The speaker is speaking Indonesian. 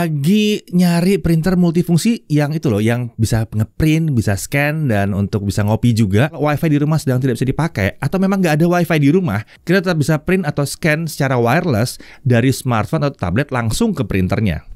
lagi nyari printer multifungsi yang itu loh, yang bisa ngeprint, bisa scan, dan untuk bisa ngopi juga. wifi di rumah sedang tidak bisa dipakai, atau memang nggak ada wifi di rumah, kita tetap bisa print atau scan secara wireless dari smartphone atau tablet langsung ke printernya.